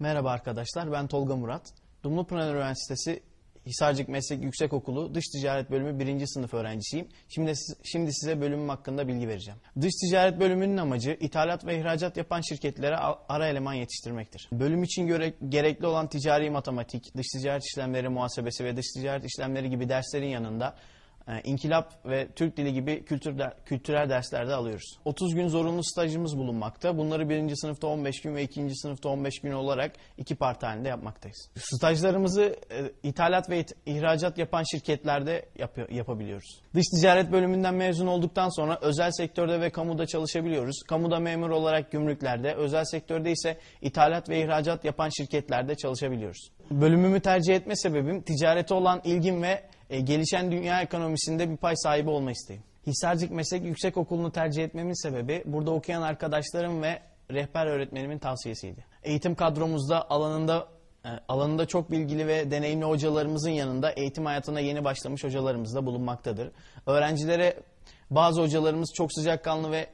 Merhaba arkadaşlar, ben Tolga Murat. Dumlupınar Üniversitesi Hisarcık Meslek Yüksekokulu Dış Ticaret Bölümü 1. sınıf öğrencisiyim. Şimdi, şimdi size bölümüm hakkında bilgi vereceğim. Dış Ticaret Bölümünün amacı ithalat ve ihracat yapan şirketlere ara eleman yetiştirmektir. Bölüm için göre, gerekli olan ticari matematik, dış ticaret işlemleri muhasebesi ve dış ticaret işlemleri gibi derslerin yanında e, inkılap ve Türk dili gibi kültür de, kültürel derslerde alıyoruz. 30 gün zorunlu stajımız bulunmakta. Bunları birinci sınıfta 15 gün ve ikinci sınıfta 15 gün olarak iki part halinde yapmaktayız. Stajlarımızı e, ithalat ve it, ihracat yapan şirketlerde yap, yapabiliyoruz. Dış ticaret bölümünden mezun olduktan sonra özel sektörde ve kamuda çalışabiliyoruz. Kamuda memur olarak gümrüklerde, özel sektörde ise ithalat ve ihracat yapan şirketlerde çalışabiliyoruz. Bölümümü tercih etme sebebim ticarete olan ilgim ve e, gelişen dünya ekonomisinde bir pay sahibi olma isteğim. Hisarcık Meslek Yüksek Okulu'nu tercih etmemin sebebi burada okuyan arkadaşlarım ve rehber öğretmenimin tavsiyesiydi. Eğitim kadromuzda alanında e, alanında çok bilgili ve deneyimli hocalarımızın yanında eğitim hayatına yeni başlamış hocalarımız da bulunmaktadır. Öğrencilere bazı hocalarımız çok sıcakkanlı ve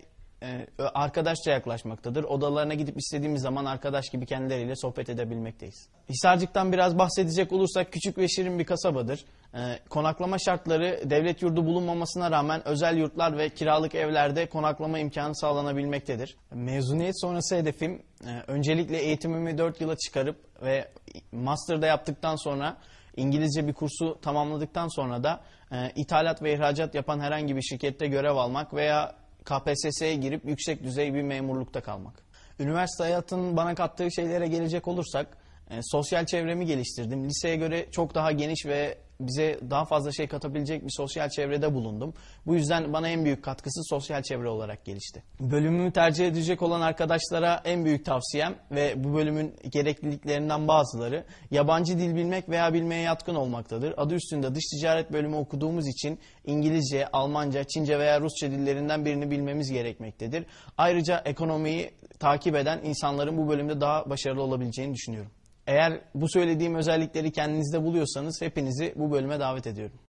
e, arkadaşça yaklaşmaktadır. Odalarına gidip istediğimiz zaman arkadaş gibi kendileriyle sohbet edebilmekteyiz. Hisarcık'tan biraz bahsedecek olursak küçük ve şirin bir kasabadır. E, konaklama şartları devlet yurdu bulunmamasına rağmen özel yurtlar ve kiralık evlerde konaklama imkanı sağlanabilmektedir. Mezuniyet sonrası hedefim e, öncelikle eğitimimi 4 yıla çıkarıp ve master'da yaptıktan sonra İngilizce bir kursu tamamladıktan sonra da e, ithalat ve ihracat yapan herhangi bir şirkette görev almak veya KPSS'ye girip yüksek düzey bir memurlukta kalmak. Üniversite hayatının bana kattığı şeylere gelecek olursak e, sosyal çevremi geliştirdim. Liseye göre çok daha geniş ve bize daha fazla şey katabilecek bir sosyal çevrede bulundum. Bu yüzden bana en büyük katkısı sosyal çevre olarak gelişti. Bölümümü tercih edecek olan arkadaşlara en büyük tavsiyem ve bu bölümün gerekliliklerinden bazıları yabancı dil bilmek veya bilmeye yatkın olmaktadır. Adı üstünde dış ticaret bölümü okuduğumuz için İngilizce, Almanca, Çince veya Rusça dillerinden birini bilmemiz gerekmektedir. Ayrıca ekonomiyi takip eden insanların bu bölümde daha başarılı olabileceğini düşünüyorum. Eğer bu söylediğim özellikleri kendinizde buluyorsanız hepinizi bu bölüme davet ediyorum.